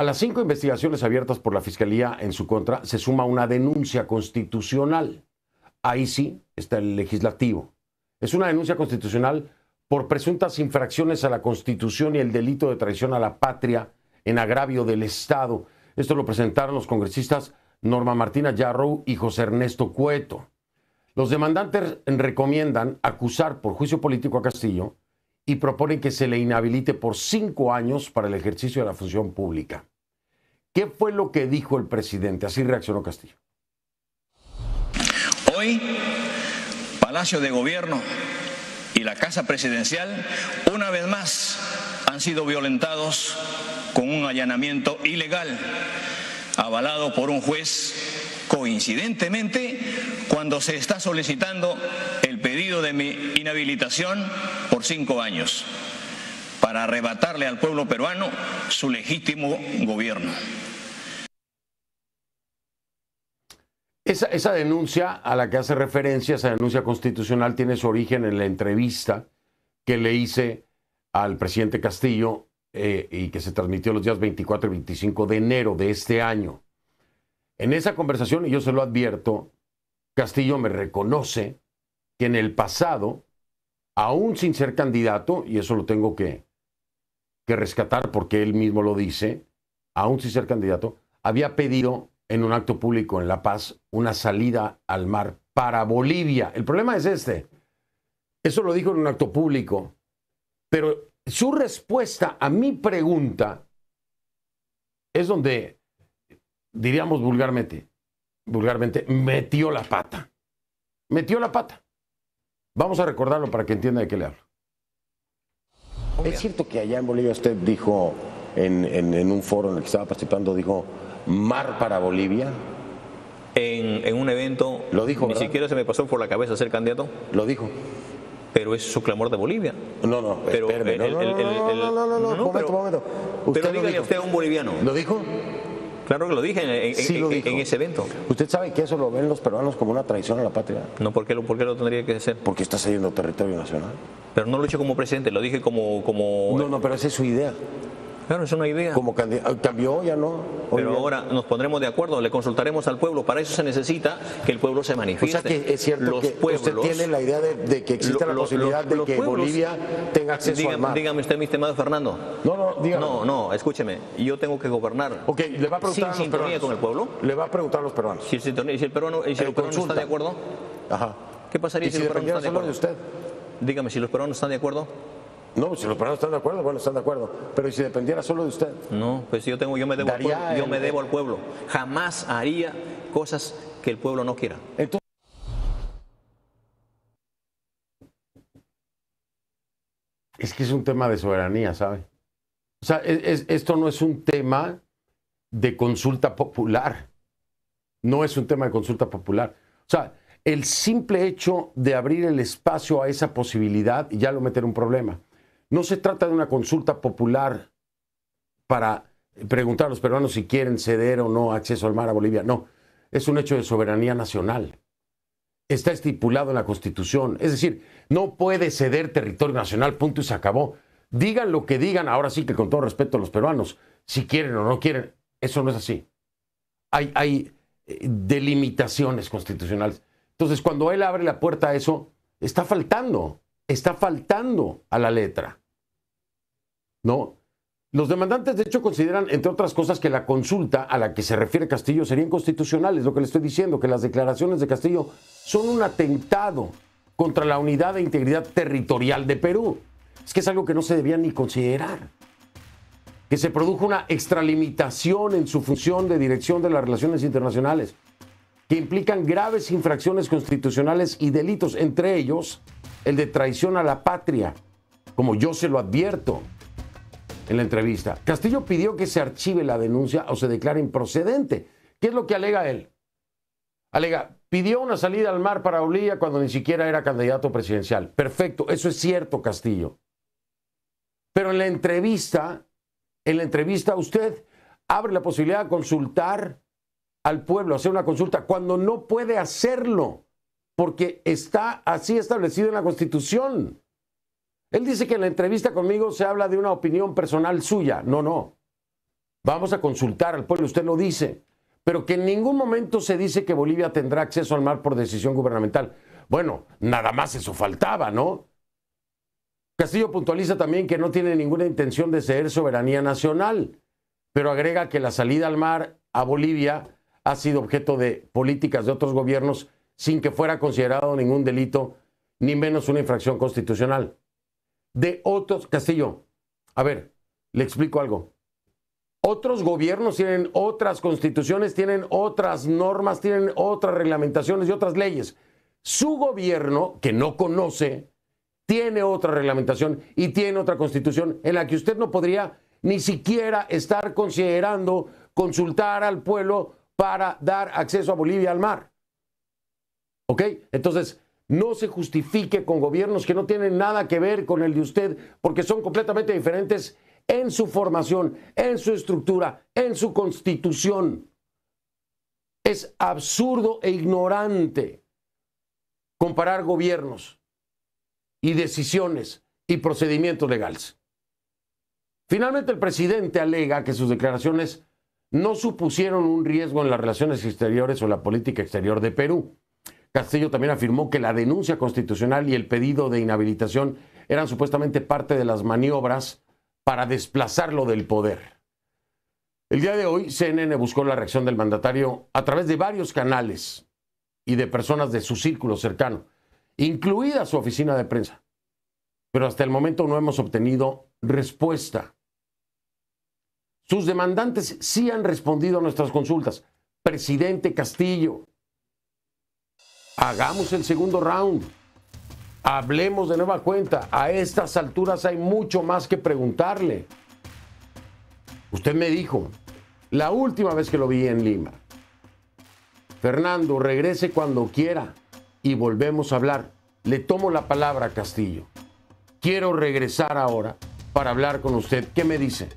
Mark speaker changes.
Speaker 1: A las cinco investigaciones abiertas por la Fiscalía en su contra se suma una denuncia constitucional. Ahí sí está el legislativo. Es una denuncia constitucional por presuntas infracciones a la Constitución y el delito de traición a la patria en agravio del Estado. Esto lo presentaron los congresistas Norma Martina Yarrow y José Ernesto Cueto. Los demandantes recomiendan acusar por juicio político a Castillo y proponen que se le inhabilite por cinco años para el ejercicio de la función pública. ¿Qué fue lo que dijo el presidente? Así reaccionó Castillo.
Speaker 2: Hoy, Palacio de Gobierno y la Casa Presidencial, una vez más, han sido violentados con un allanamiento ilegal, avalado por un juez, coincidentemente, cuando se está solicitando el pedido de mi inhabilitación por cinco años para arrebatarle al pueblo peruano su legítimo gobierno.
Speaker 1: Esa, denuncia a la que hace referencia, esa denuncia constitucional, tiene su origen en la entrevista que le hice al presidente Castillo eh, y que se transmitió los días 24 y 25 de enero de este año. En esa conversación, y yo se lo advierto, Castillo me reconoce que en el pasado, aún sin ser candidato, y eso lo tengo que, que rescatar, porque él mismo lo dice, aún sin ser candidato, había pedido en un acto público en La Paz una salida al mar para Bolivia. El problema es este. Eso lo dijo en un acto público. Pero su respuesta a mi pregunta es donde, diríamos vulgarmente, vulgarmente, metió la pata. Metió la pata. Vamos a recordarlo para que entienda de qué le hablo. Es cierto que allá en Bolivia usted dijo, en, un foro en el que estaba participando, dijo, mar para Bolivia.
Speaker 2: En, un evento. Lo dijo. Ni siquiera se me pasó por la cabeza ser candidato. Lo dijo. Pero es su clamor de Bolivia. No, no, pero espérame, no, no, no, no, Claro que lo dije en, ese evento.
Speaker 1: ¿Usted sabe que eso lo ven los peruanos como una traición a la patria?
Speaker 2: No, ¿por qué lo, lo tendría que hacer? Porque está saliendo territorio nacional. Pero no lo he hecho como presidente, lo dije como... como... No,
Speaker 1: no, pero esa es su idea. Claro, es una idea. Como ah, cambió, ya no.
Speaker 2: Pero ahora nos pondremos de acuerdo, le consultaremos al pueblo. Para eso se necesita que el pueblo se manifieste. es cierto los pueblos, usted la idea de, que existe la posibilidad de que Bolivia tenga acceso dígame, al mar. Dígame usted, mi estimado Fernando. No, no, dígame. No, no, escúcheme. Yo tengo que gobernar. Ok, le va a preguntar a los sintonía peruanos. con el pueblo. Le va a preguntar a los peruanos. Si, el, si el peruano, si el eh, peruano está de acuerdo. Ajá. ¿Qué pasaría si, los peruanos están de acuerdo? Dígame, si los peruanos están de acuerdo. No, si los peruanos están de acuerdo, bueno, están de acuerdo. Pero y si dependiera solo de usted. No, pues yo tengo, yo me debo, al pueblo, yo me debo al pueblo. Jamás haría cosas que el pueblo no quiera.
Speaker 1: Es que es un tema de soberanía, ¿sabe? O sea, esto no es un tema de consulta popular. No es un tema de consulta popular. O sea, el simple hecho de abrir el espacio a esa posibilidad ya lo meter un problema. No se trata de una consulta popular para preguntar a los peruanos si quieren ceder o no acceso al mar a Bolivia. No, es un hecho de soberanía nacional. Está estipulado en la Constitución. Es decir, no puede ceder territorio nacional, punto y se acabó. Digan lo que digan, ahora sí que con todo respeto a los peruanos, si quieren o no quieren, eso no es así. Hay, hay eh, delimitaciones constitucionales. Entonces, cuando él abre la puerta a eso, está faltando, está faltando a la letra. ¿no? Los demandantes, de hecho, consideran, entre otras cosas, que la consulta a la que se refiere Castillo sería inconstitucional, es lo que le estoy diciendo, que las declaraciones de Castillo son un atentado contra la unidad e integridad territorial de Perú. Es que es algo que no se debía ni considerar. Que se produjo una extralimitación en su función de dirección de las relaciones internacionales, que implican graves infracciones constitucionales y delitos, entre ellos el de traición a la patria, como yo se lo advierto en la entrevista. Castillo pidió que se archive la denuncia o se declare improcedente. ¿Qué es lo que alega él? Alega, pidió una salida al mar para Olía cuando ni siquiera era candidato presidencial. Perfecto, eso es cierto, Castillo. Pero en la entrevista, en la entrevista usted abre la posibilidad de consultar al pueblo, hacer una consulta, cuando no puede hacerlo, porque está así establecido en la Constitución. Él dice que en la entrevista conmigo se habla de una opinión personal suya. No, no. Vamos a consultar al pueblo, usted lo dice. Pero que en ningún momento se dice que Bolivia tendrá acceso al mar por decisión gubernamental. Bueno, nada más eso faltaba, ¿no? Castillo puntualiza también que no tiene ninguna intención de ceder soberanía nacional, pero agrega que la salida al mar a Bolivia ha sido objeto de políticas de otros gobiernos sin que fuera considerado ningún delito, ni menos una infracción constitucional de otros, Castillo, a ver, le explico algo. Otros gobiernos tienen otras constituciones, tienen otras normas, tienen otras reglamentaciones y otras leyes. Su gobierno, que no conoce, tiene otra reglamentación y tiene otra constitución en la que usted no podría ni siquiera estar considerando consultar al pueblo para dar acceso a Bolivia al mar. ¿Ok? Entonces, no se justifique con gobiernos que no tienen nada que ver con el de usted, porque son completamente diferentes en su formación, en su estructura, en su constitución. Es absurdo e ignorante comparar gobiernos y decisiones y procedimientos legales. Finalmente, el presidente alega que sus declaraciones no supusieron un riesgo en las relaciones exteriores o la política exterior de Perú. Castillo también afirmó que la denuncia constitucional y el pedido de inhabilitación eran supuestamente parte de las maniobras para desplazarlo del poder. El día de hoy, CNN buscó la reacción del mandatario a través de varios canales y de personas de su círculo cercano, incluida su oficina de prensa. Pero hasta el momento no hemos obtenido respuesta. Sus demandantes sí han respondido a nuestras consultas. Presidente Castillo, Hagamos el segundo round. Hablemos de nueva cuenta. A estas alturas hay mucho más que preguntarle. Usted me dijo, la última vez que lo vi en Lima, Fernando, regrese cuando quiera y volvemos a hablar. Le tomo la palabra, Castillo. Quiero regresar ahora para hablar con usted. ¿Qué me dice?